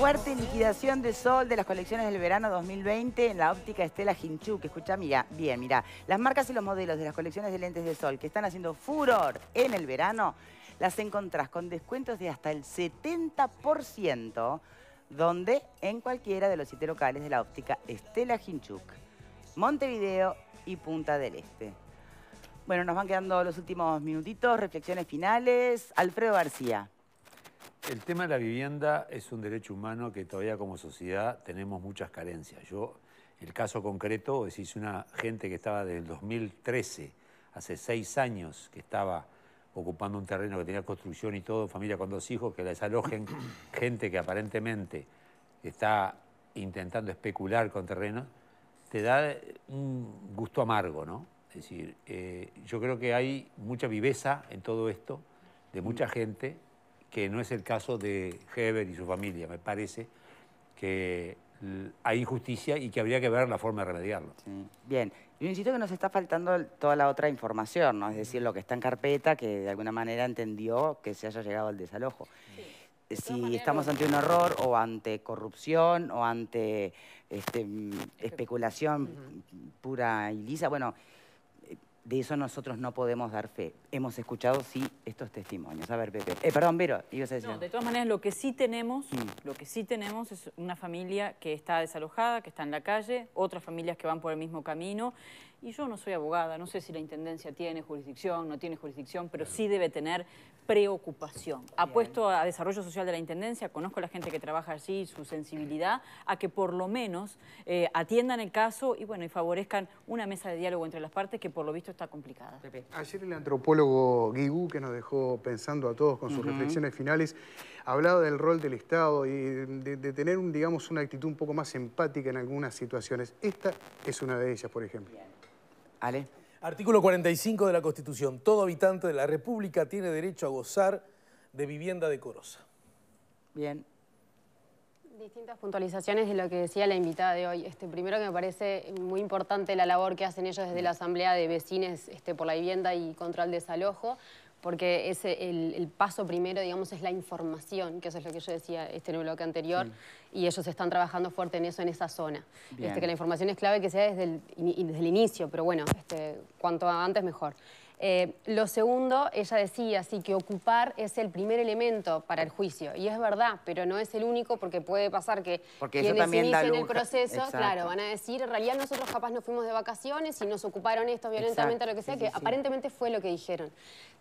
fuerte liquidación de sol de las colecciones del verano 2020 en la óptica Estela Hinchuk. escucha, mira, bien, mira, las marcas y los modelos de las colecciones de lentes de sol que están haciendo furor en el verano, las encontrás con descuentos de hasta el 70%, donde en cualquiera de los siete locales de la óptica Estela Hinchuk, Montevideo y Punta del Este. Bueno, nos van quedando los últimos minutitos, reflexiones finales. Alfredo García el tema de la vivienda es un derecho humano que todavía como sociedad tenemos muchas carencias. Yo, el caso concreto, es una gente que estaba desde el 2013, hace seis años, que estaba ocupando un terreno que tenía construcción y todo, familia con dos hijos, que la desalojen, gente que aparentemente está intentando especular con terrenos, te da un gusto amargo, ¿no? Es decir, eh, yo creo que hay mucha viveza en todo esto, de mucha mm. gente que no es el caso de Heber y su familia. Me parece que hay injusticia y que habría que ver la forma de remediarlo. Bien, yo insisto que nos está faltando toda la otra información, ¿no? es decir, lo que está en carpeta, que de alguna manera entendió que se haya llegado al desalojo. Eh, si estamos ante un error o ante corrupción o ante este, especulación pura y lisa, bueno, de eso nosotros no podemos dar fe. Hemos escuchado, sí, estos testimonios. A ver, Pepe. Eh, perdón, Vero, de todas maneras, lo que sí tenemos, lo que sí tenemos es una familia que está desalojada, que está en la calle, otras familias que van por el mismo camino. Y yo no soy abogada, no sé si la Intendencia tiene jurisdicción, no tiene jurisdicción, pero sí debe tener preocupación. Apuesto a Desarrollo Social de la Intendencia, conozco a la gente que trabaja allí, su sensibilidad, a que por lo menos eh, atiendan el caso y bueno y favorezcan una mesa de diálogo entre las partes que por lo visto está complicada. Ayer el antropólogo Guigú, que nos dejó pensando a todos con sus reflexiones finales, hablaba del rol del Estado y de, tener, un, digamos, una actitud un poco más empática en algunas situaciones. Esta es una de ellas, por ejemplo. Bien. Artículo 45 de la Constitución. Todo habitante de la República tiene derecho a gozar de vivienda decorosa. Bien. Distintas puntualizaciones de lo que decía la invitada de hoy. Este, primero que me parece muy importante la labor que hacen ellos desde la Asamblea de Vecines este, por la Vivienda y contra el Desalojo, porque el, paso primero, digamos, es la información, que eso es lo que yo decía este en el bloque anterior, y ellos están trabajando fuerte en eso, en esa zona. Este, que la información es clave que sea desde el, desde el inicio, pero bueno, este, cuanto antes mejor. Eh, lo segundo, ella decía, así que ocupar es el primer elemento para el juicio. Y es verdad, pero no es el único porque puede pasar que porque quienes inician el proceso, claro, van a decir, en realidad nosotros capaz nos fuimos de vacaciones y nos ocuparon esto violentamente, lo que sea, que aparentemente fue lo que dijeron.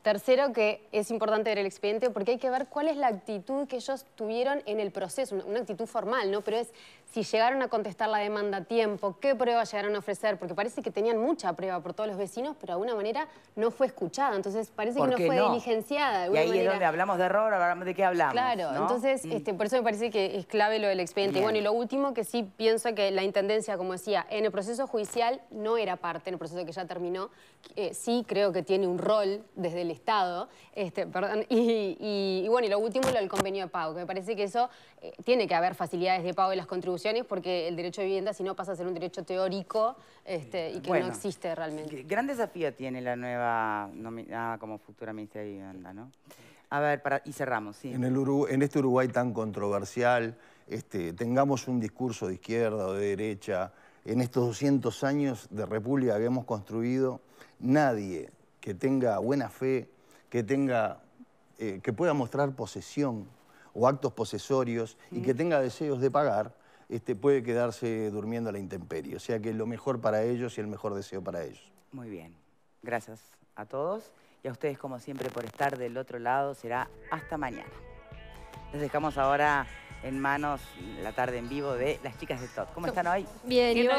Tercero, que es importante ver el expediente porque hay que ver cuál es la actitud que ellos tuvieron en el proceso, una actitud formal, ¿no? Pero es si llegaron a contestar la demanda a tiempo, qué prueba llegaron a ofrecer, porque parece que tenían mucha prueba por todos los vecinos, pero de alguna manera no fue escuchada, entonces parece que no fue diligenciada. y ahí es donde hablamos de error, hablamos de qué hablamos. Claro, entonces este, por eso me parece que es clave lo del expediente. y Bueno, y lo último que sí pienso que la Intendencia, como decía, en el proceso judicial no era parte, en el proceso que ya terminó, eh, sí creo que tiene un rol desde el Estado, este, perdón, y, bueno, y lo último lo del convenio de pago, que me parece que eso eh, tiene que haber facilidades de pago de las contribuciones porque el derecho de vivienda si no pasa a ser un derecho teórico este, y que no existe realmente. Gran desafío tiene la nueva Ah, como futura ministra de Vivienda, ¿no? A ver, para, y cerramos, sí. En, el en este Uruguay tan controversial, este, tengamos un discurso de izquierda o de derecha, en estos 200 años de república que hemos construido, nadie que tenga buena fe, que tenga, eh, que pueda mostrar posesión o actos posesorios y que mm. tenga deseos de pagar, este, puede quedarse durmiendo a la intemperie. O sea que lo mejor para ellos y el mejor deseo para ellos. Muy bien. Gracias a todos y a ustedes como siempre por estar del otro lado. Será hasta mañana. Les dejamos ahora en manos la tarde en vivo de las chicas de TOT. ¿Cómo están hoy? Bien,